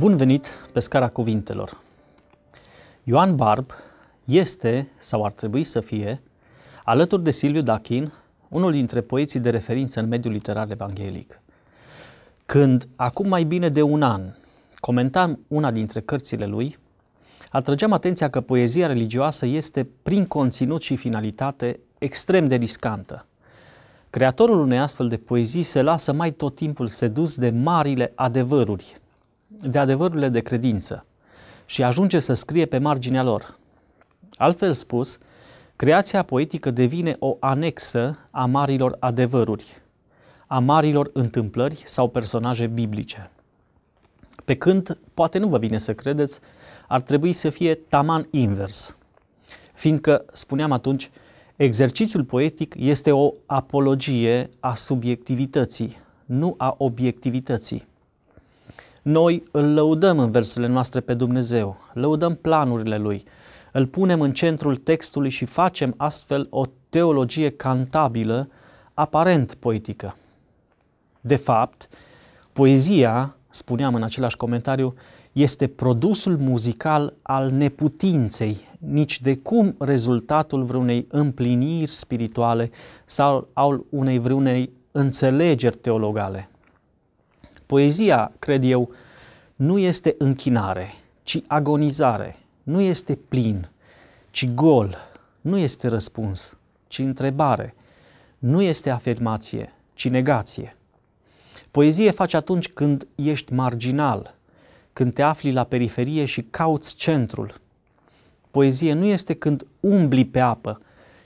Bun venit pe scara cuvintelor! Ioan Barb este, sau ar trebui să fie, alături de Silviu Dachin, unul dintre poeții de referință în mediul literar evanghelic. Când, acum mai bine de un an, comentam una dintre cărțile lui, atrăgeam atenția că poezia religioasă este, prin conținut și finalitate, extrem de riscantă. Creatorul unei astfel de poezii se lasă mai tot timpul sedus de marile adevăruri de adevărurile de credință și ajunge să scrie pe marginea lor. Altfel spus, creația poetică devine o anexă a marilor adevăruri, a marilor întâmplări sau personaje biblice. Pe când, poate nu vă vine să credeți, ar trebui să fie taman invers. Fiindcă, spuneam atunci, exercițiul poetic este o apologie a subiectivității, nu a obiectivității. Noi îl lăudăm în versele noastre pe Dumnezeu, lăudăm planurile Lui, îl punem în centrul textului și facem astfel o teologie cantabilă, aparent poetică. De fapt, poezia, spuneam în același comentariu, este produsul muzical al neputinței, nici de cum rezultatul vreunei împliniri spirituale sau al unei vreunei înțelegeri teologale. Poezia, cred eu, nu este închinare, ci agonizare, nu este plin, ci gol, nu este răspuns, ci întrebare, nu este afirmație, ci negație. Poezie faci atunci când ești marginal, când te afli la periferie și cauți centrul. Poezie nu este când umbli pe apă,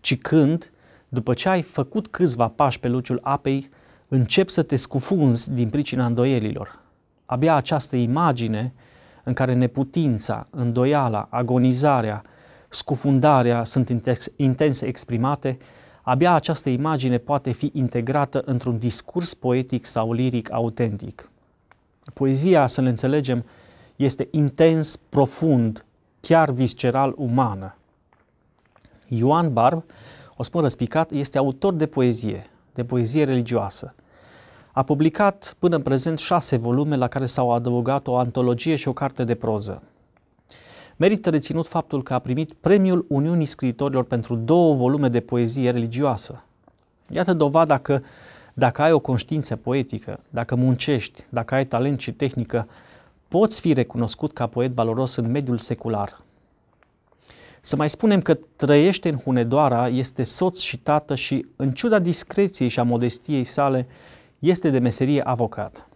ci când, după ce ai făcut câțiva pași pe luciul apei, Încep să te scufunzi din pricina îndoielilor. Abia această imagine în care neputința, îndoiala, agonizarea, scufundarea sunt intens exprimate, abia această imagine poate fi integrată într-un discurs poetic sau liric autentic. Poezia, să ne înțelegem, este intens, profund, chiar visceral umană. Ioan Barb, o spun răspicat, este autor de poezie, de poezie religioasă. A publicat până în prezent șase volume la care s-au adăugat o antologie și o carte de proză. Merită reținut faptul că a primit premiul Uniunii Scriitorilor pentru două volume de poezie religioasă. Iată dovada că dacă ai o conștiință poetică, dacă muncești, dacă ai talent și tehnică, poți fi recunoscut ca poet valoros în mediul secular. Să mai spunem că trăiește în Hunedoara, este soț și tată și, în ciuda discreției și a modestiei sale, este de meserie avocat.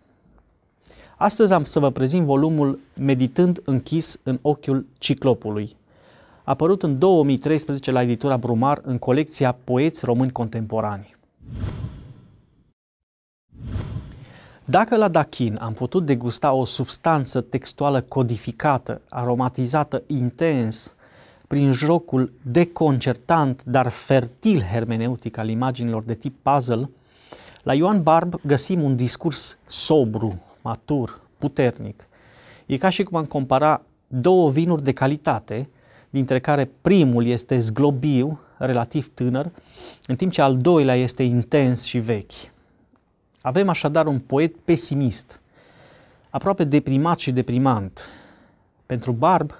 Astăzi am să vă prezint volumul Meditând închis în ochiul ciclopului, apărut în 2013 la editura Brumar în colecția Poeți români contemporani. Dacă la Dachin am putut degusta o substanță textuală codificată, aromatizată intens, prin jocul deconcertant, dar fertil hermeneutic al imaginilor de tip puzzle, la Ioan Barb găsim un discurs sobru, matur, puternic. E ca și cum am compara două vinuri de calitate, dintre care primul este zglobiu, relativ tânăr, în timp ce al doilea este intens și vechi. Avem așadar un poet pesimist, aproape deprimat și deprimant. Pentru Barb,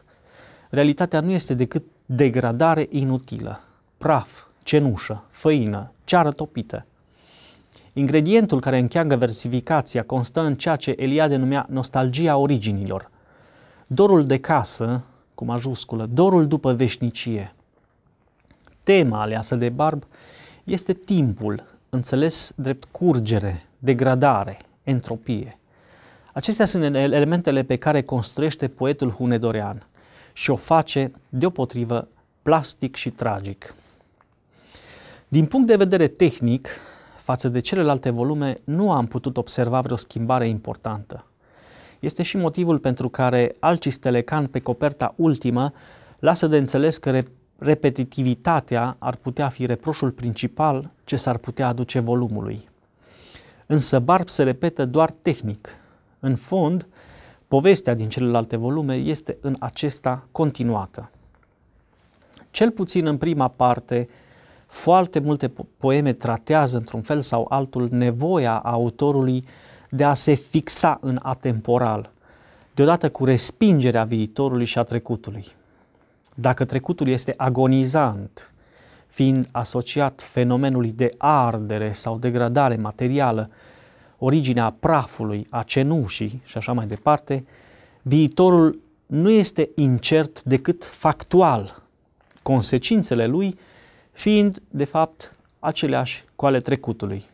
realitatea nu este decât degradare inutilă, praf, cenușă, făină, ceară topită. Ingredientul care încheagă versificația constă în ceea ce Eliade numea nostalgia originilor. Dorul de casă, cu majusculă, dorul după veșnicie. Tema aleasă de barb este timpul, înțeles drept curgere, degradare, entropie. Acestea sunt elementele pe care construiește poetul hunedorean și o face deopotrivă plastic și tragic. Din punct de vedere tehnic, față de celelalte volume, nu am putut observa vreo schimbare importantă. Este și motivul pentru care Alcis Telecan pe coperta ultimă lasă de înțeles că repetitivitatea ar putea fi reproșul principal ce s-ar putea aduce volumului. Însă Barb se repetă doar tehnic. În fond, Povestea din celelalte volume este în acesta continuată. Cel puțin în prima parte, foarte multe poeme tratează într-un fel sau altul nevoia autorului de a se fixa în atemporal, deodată cu respingerea viitorului și a trecutului. Dacă trecutul este agonizant, fiind asociat fenomenului de ardere sau degradare materială, originea prafului, a cenușii și așa mai departe, viitorul nu este incert decât factual, consecințele lui fiind, de fapt, aceleași cu ale trecutului.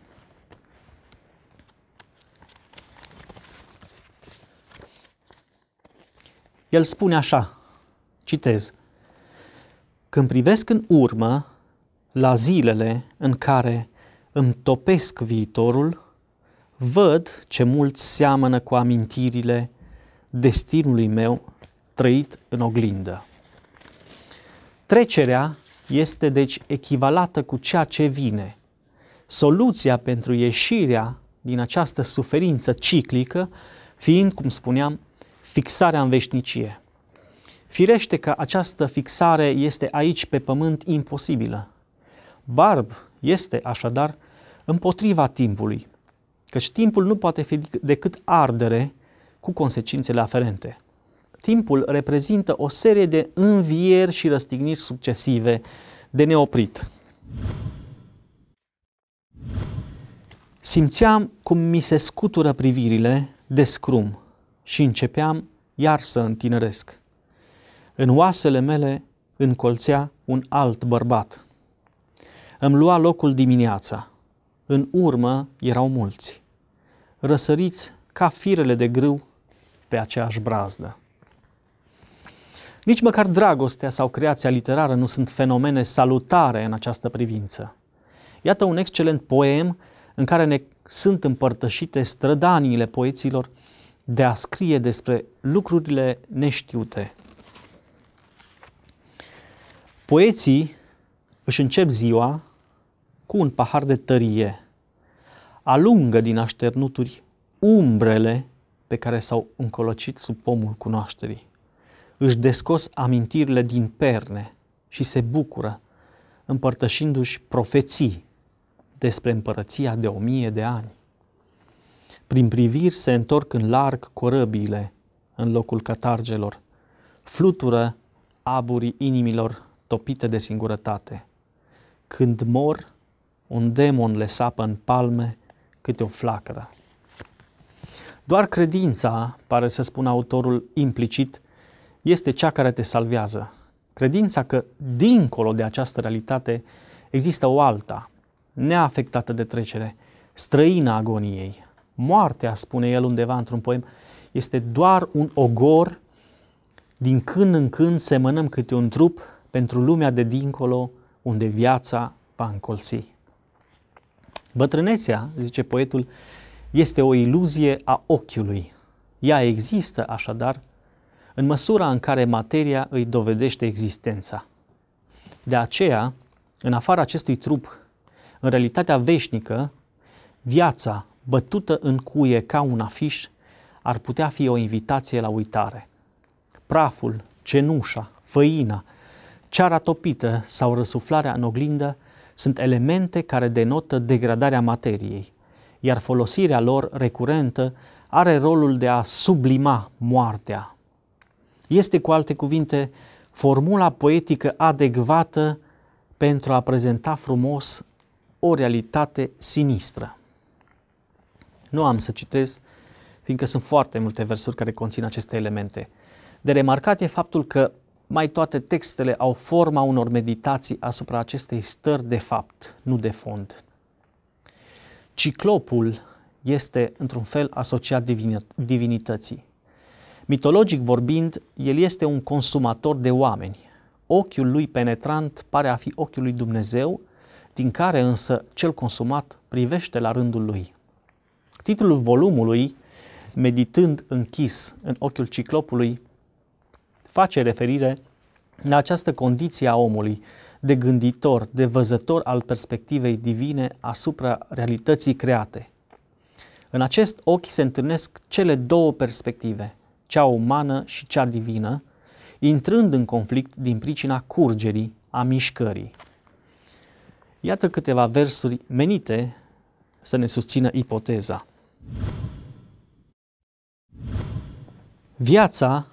El spune așa, citez, Când privesc în urmă la zilele în care îmi topesc viitorul, văd ce mult seamănă cu amintirile destinului meu trăit în oglindă. Trecerea este deci echivalată cu ceea ce vine. Soluția pentru ieșirea din această suferință ciclică fiind, cum spuneam, fixarea în veșnicie. Firește că această fixare este aici pe pământ imposibilă. Barb este așadar împotriva timpului, căci timpul nu poate fi decât ardere cu consecințele aferente. Timpul reprezintă o serie de învieri și răstigniri succesive de neoprit. Simțeam cum mi se scutură privirile de scrum și începeam iar să întineresc. În oasele mele încolțea un alt bărbat. Îmi lua locul dimineața în urmă erau mulți, răsăriți ca firele de grâu pe aceeași brazdă. Nici măcar dragostea sau creația literară nu sunt fenomene salutare în această privință. Iată un excelent poem în care ne sunt împărtășite strădaniile poeților de a scrie despre lucrurile neștiute. Poeții își încep ziua cu un pahar de tărie. Alungă din așternuturi umbrele pe care s-au încolocit sub pomul cunoașterii. Își descos amintirile din perne și se bucură, împărtășindu-și profeții despre împărăția de o mie de ani. Prin priviri se întorc în larg corăbiile în locul catargelor, flutură aburii inimilor topite de singurătate. Când mor, un demon le sapă în palme câte o flacără. Doar credința, pare să spună autorul implicit, este cea care te salvează. Credința că, dincolo de această realitate, există o alta, neafectată de trecere, străină agoniei. Moartea, spune el undeva într-un poem, este doar un ogor, din când în când semănăm câte un trup pentru lumea de dincolo, unde viața va încolți. Bătrânețea, zice poetul, este o iluzie a ochiului. Ea există, așadar, în măsura în care materia îi dovedește existența. De aceea, în afara acestui trup, în realitatea veșnică, viața, bătută în cuie ca un afiș, ar putea fi o invitație la uitare. Praful, cenușa, făina, ceara topită sau răsuflarea în oglindă – sunt elemente care denotă degradarea materiei, iar folosirea lor recurentă are rolul de a sublima moartea. Este, cu alte cuvinte, formula poetică adecvată pentru a prezenta frumos o realitate sinistră. Nu am să citesc, fiindcă sunt foarte multe versuri care conțin aceste elemente. De remarcat e faptul că mai toate textele au forma unor meditații asupra acestei stări de fapt, nu de fond. Ciclopul este, într-un fel, asociat divinității. Mitologic vorbind, el este un consumator de oameni. Ochiul lui penetrant pare a fi ochiul lui Dumnezeu, din care însă cel consumat privește la rândul lui. Titlul volumului, meditând închis în ochiul ciclopului, face referire la această condiție a omului de gânditor, de văzător al perspectivei divine asupra realității create. În acest ochi se întâlnesc cele două perspective, cea umană și cea divină, intrând în conflict din pricina curgerii, a mișcării. Iată câteva versuri menite să ne susțină ipoteza. Viața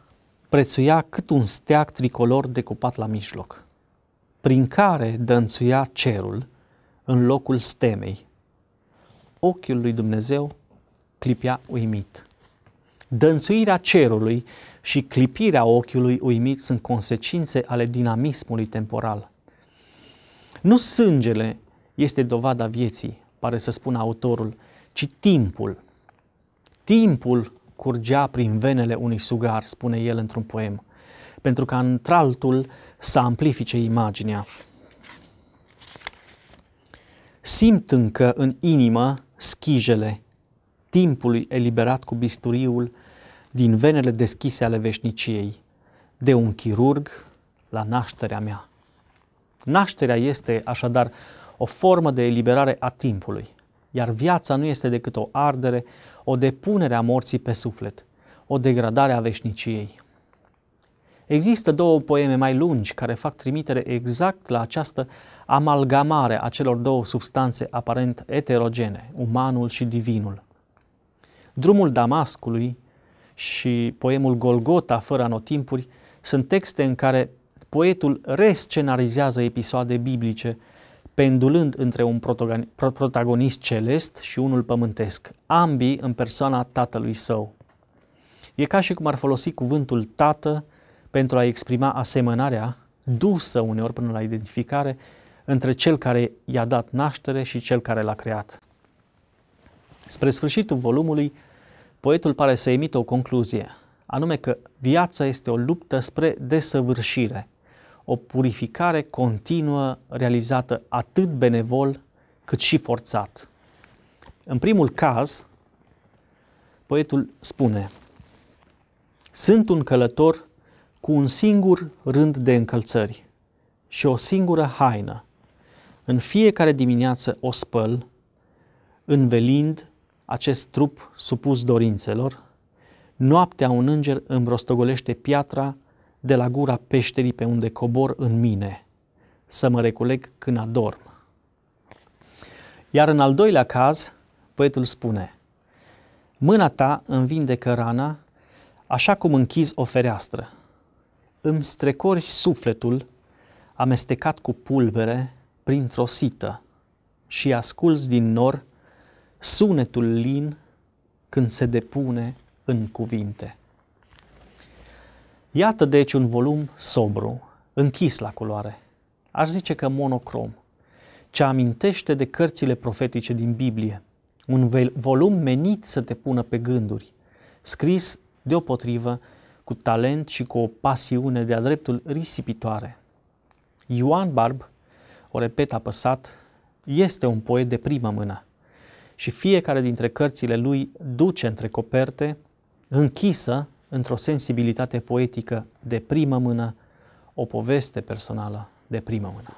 prețuia cât un steag tricolor decupat la mijloc, prin care dănțuia cerul în locul stemei. Ochiul lui Dumnezeu clipea uimit. Dănțuirea cerului și clipirea ochiului uimit sunt consecințe ale dinamismului temporal. Nu sângele este dovada vieții, pare să spună autorul, ci timpul. Timpul curgea prin venele unui sugar, spune el într-un poem, pentru ca într-altul să amplifice imaginea. Simt încă în inimă schijele timpului eliberat cu bisturiul din venele deschise ale veșniciei, de un chirurg la nașterea mea. Nașterea este așadar o formă de eliberare a timpului iar viața nu este decât o ardere, o depunere a morții pe suflet, o degradare a veșniciei. Există două poeme mai lungi care fac trimitere exact la această amalgamare a celor două substanțe aparent eterogene, umanul și divinul. Drumul Damascului și poemul Golgota fără anotimpuri sunt texte în care poetul rescenarizează episoade biblice pendulând între un protagonist celest și unul pământesc, ambii în persoana tatălui său. E ca și cum ar folosi cuvântul tată pentru a exprima asemănarea, dusă uneori până la identificare, între cel care i-a dat naștere și cel care l-a creat. Spre sfârșitul volumului, poetul pare să emită o concluzie, anume că viața este o luptă spre desăvârșire – o purificare continuă realizată atât benevol cât și forțat. În primul caz, poetul spune Sunt un călător cu un singur rând de încălțări și o singură haină. În fiecare dimineață o spăl, învelind acest trup supus dorințelor, noaptea un înger îmi rostogolește piatra de la gura peșterii pe unde cobor în mine, să mă reculeg când adorm. Iar în al doilea caz, poetul spune, Mâna ta îmi vindecă rana, așa cum închizi o fereastră. Îmi strecori sufletul, amestecat cu pulbere, printr-o sită, și asculți din nor sunetul lin când se depune în cuvinte. Iată deci un volum sobru, închis la culoare. Aș zice că monocrom, ce amintește de cărțile profetice din Biblie, un volum menit să te pună pe gânduri, scris deopotrivă cu talent și cu o pasiune de-a dreptul risipitoare. Ioan Barb, o repet apăsat, este un poet de primă mână și fiecare dintre cărțile lui duce între coperte, închisă într-o sensibilitate poetică de primă mână, o poveste personală de primă mână.